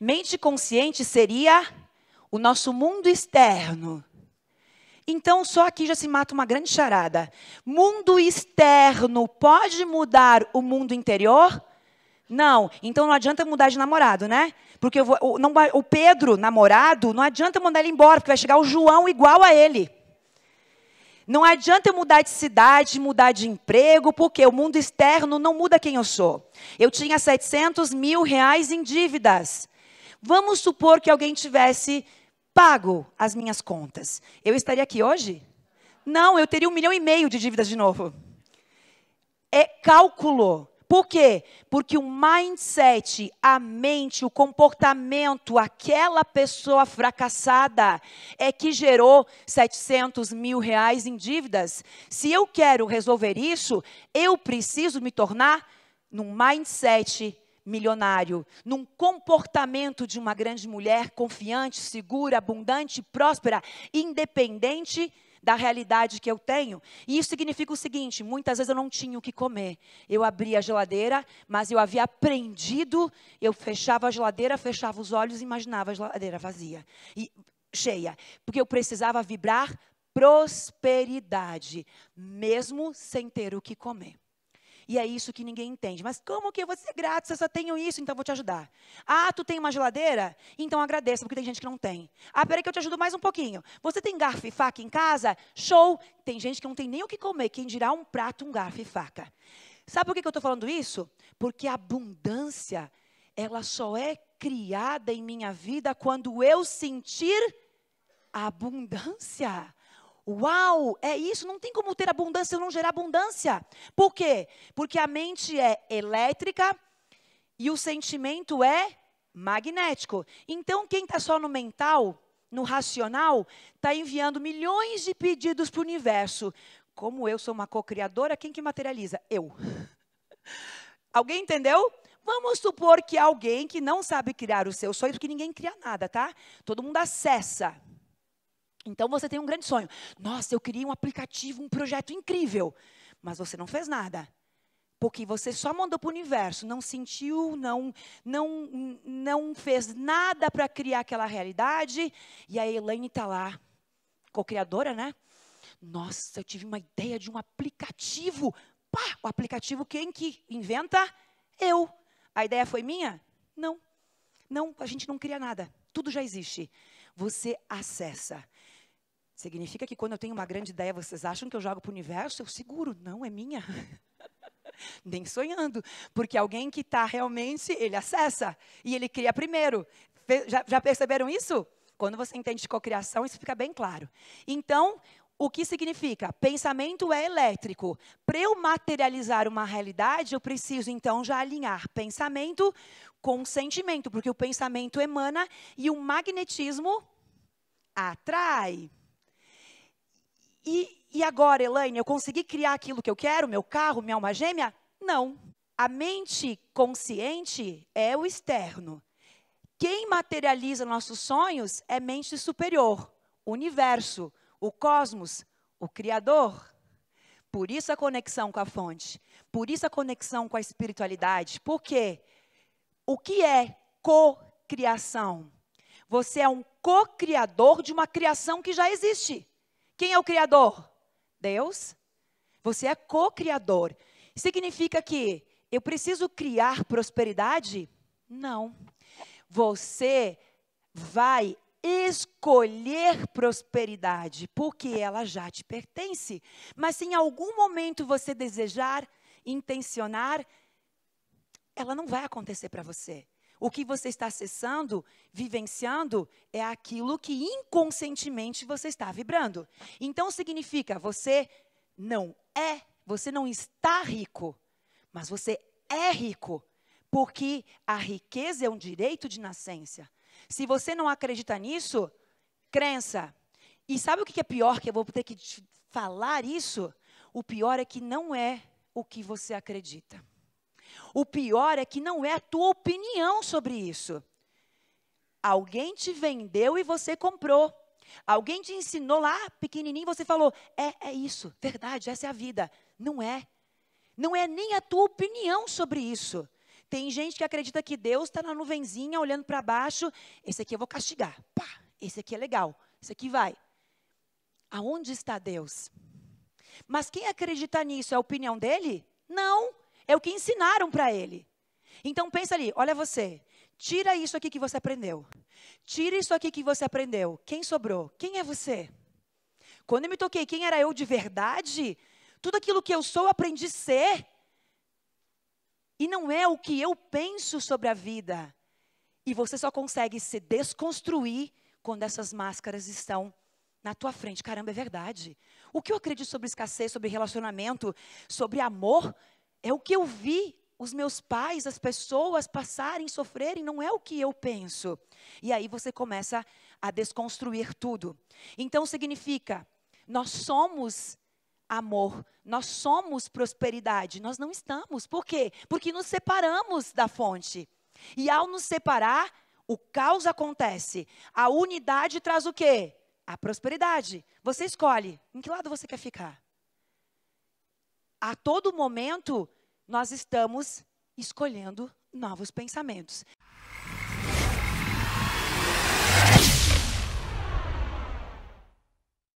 Mente consciente seria o nosso mundo externo. Então, só aqui já se mata uma grande charada. Mundo externo pode mudar o mundo interior? Não. Então não adianta mudar de namorado, né? Porque vou, o, não, o Pedro, namorado, não adianta mandar ele embora, porque vai chegar o João igual a ele. Não adianta eu mudar de cidade, mudar de emprego, porque o mundo externo não muda quem eu sou. Eu tinha 700 mil reais em dívidas. Vamos supor que alguém tivesse pago as minhas contas. Eu estaria aqui hoje? Não, eu teria um milhão e meio de dívidas de novo. É cálculo. Por quê? Porque o mindset, a mente, o comportamento, aquela pessoa fracassada é que gerou 700 mil reais em dívidas. Se eu quero resolver isso, eu preciso me tornar num mindset milionário, num comportamento de uma grande mulher confiante, segura, abundante, próspera, independente da realidade que eu tenho. E isso significa o seguinte: muitas vezes eu não tinha o que comer. Eu abria a geladeira, mas eu havia aprendido, eu fechava a geladeira, fechava os olhos e imaginava a geladeira vazia e cheia, porque eu precisava vibrar prosperidade, mesmo sem ter o que comer. E é isso que ninguém entende. Mas como que eu vou ser grato se eu só tenho isso? Então eu vou te ajudar. Ah, tu tem uma geladeira? Então agradeça, porque tem gente que não tem. Ah, peraí que eu te ajudo mais um pouquinho. Você tem garfo e faca em casa? Show! Tem gente que não tem nem o que comer. Quem dirá um prato, um garfo e faca. Sabe por que eu estou falando isso? Porque a abundância, ela só é criada em minha vida quando eu sentir a abundância. Uau, é isso, não tem como ter abundância se não gerar abundância. Por quê? Porque a mente é elétrica e o sentimento é magnético. Então, quem está só no mental, no racional, está enviando milhões de pedidos para o universo. Como eu sou uma co-criadora, quem que materializa? Eu. Alguém entendeu? Vamos supor que alguém que não sabe criar o seu sonho porque ninguém cria nada, tá? Todo mundo acessa. Então você tem um grande sonho. Nossa, eu queria um aplicativo, um projeto incrível. Mas você não fez nada. Porque você só mandou para o universo, não sentiu, não, não, não fez nada para criar aquela realidade. E a Elaine está lá, co-criadora, né? Nossa, eu tive uma ideia de um aplicativo. Pá, o aplicativo quem que inventa? Eu. A ideia foi minha? Não. Não, a gente não cria nada. Tudo já existe. Você acessa. Significa que quando eu tenho uma grande ideia, vocês acham que eu jogo para o universo? Eu seguro, não é minha. Nem sonhando, porque alguém que está realmente, ele acessa e ele cria primeiro. Já, já perceberam isso? Quando você entende de cocriação, isso fica bem claro. Então, o que significa? Pensamento é elétrico. Para eu materializar uma realidade, eu preciso então já alinhar pensamento com sentimento, porque o pensamento emana e o magnetismo atrai. E, e agora, Elaine, eu consegui criar aquilo que eu quero, meu carro, minha alma gêmea? Não. A mente consciente é o externo. Quem materializa nossos sonhos é mente superior, o universo, o cosmos, o Criador. Por isso a conexão com a fonte, por isso a conexão com a espiritualidade. Por quê? O que é cocriação? Você é um co-criador de uma criação que já existe. Quem é o Criador? Deus. Você é co-criador. Significa que eu preciso criar prosperidade? Não. Você vai escolher prosperidade, porque ela já te pertence. Mas se em algum momento você desejar, intencionar, ela não vai acontecer para você o que você está acessando, vivenciando, é aquilo que inconscientemente você está vibrando. Então significa você não é, você não está rico, mas você é rico, porque a riqueza é um direito de nascença. Se você não acredita nisso, crença. E sabe o que é pior que eu vou ter que te falar isso? O pior é que não é o que você acredita. O pior é que não é a tua opinião sobre isso. Alguém te vendeu e você comprou. Alguém te ensinou lá, pequenininho, você falou: é, é isso, verdade, essa é a vida. Não é. Não é nem a tua opinião sobre isso. Tem gente que acredita que Deus está na nuvenzinha, olhando para baixo. Esse aqui eu vou castigar. Pá, esse aqui é legal. Esse aqui vai. Aonde está Deus? Mas quem acredita nisso é a opinião dele? Não. É o que ensinaram para ele. Então pensa ali, olha você. Tira isso aqui que você aprendeu. Tira isso aqui que você aprendeu. Quem sobrou? Quem é você? Quando eu me toquei, quem era eu de verdade? Tudo aquilo que eu sou, aprendi a ser. E não é o que eu penso sobre a vida. E você só consegue se desconstruir quando essas máscaras estão na tua frente. Caramba, é verdade. O que eu acredito sobre escassez, sobre relacionamento, sobre amor, é o que eu vi os meus pais, as pessoas passarem, sofrerem, não é o que eu penso. E aí você começa a desconstruir tudo. Então significa, nós somos amor, nós somos prosperidade, nós não estamos. Por quê? Porque nos separamos da fonte. E ao nos separar, o caos acontece. A unidade traz o quê? A prosperidade. Você escolhe em que lado você quer ficar. A todo momento, nós estamos escolhendo novos pensamentos.